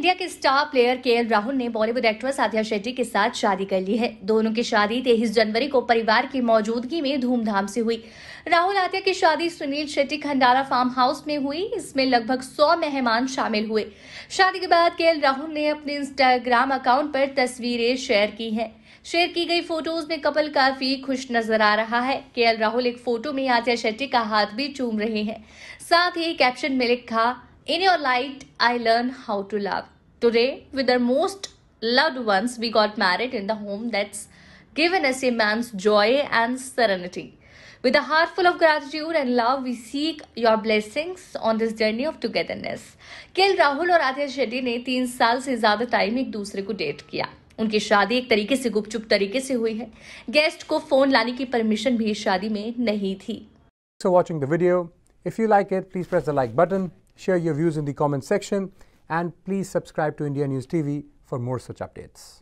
India के star player के राहुल ने बॉलीवुड एक्ट्रेस आध्या शेट्टी के साथ शादी कर ली है दोनों की शादी तेईस जनवरी को परिवार की मौजूदगी में धूमधाम से हुई राहुल आध्या की शादी सुनील शेट्टी खंडारा फार्म हाउस में हुई इसमें लगभग सौ मेहमान शामिल हुए शादी के बाद के राहुल ने अपने इंस्टाग्राम अकाउंट पर तस्वीरें शेयर की हैं शेयर की गई फोटोज में कपल काफी खुश नजर आ रहा है के राहुल एक फोटो में आध्या शेट्टी का हाथ भी चूम रहे हैं साथ ही कैप्शन में लिखा In your light, I learn how to love. Today, with our most loved ones, we got married in the home that's given us a man's joy and serenity. With a heart full of gratitude and love, we seek your blessings on this journey of togetherness. केल Rahul और Atiya Shetty ne तीन साल से ज्यादा time एक दूसरे को date किया उनकी शादी एक तरीके से गुपचुप तरीके से हुई है गेस्ट को फोन लाने की परमिशन भी इस शादी में नहीं थी So watching the video, if you like it, please press the like button. Share your views in the comment section and please subscribe to India News TV for more such updates.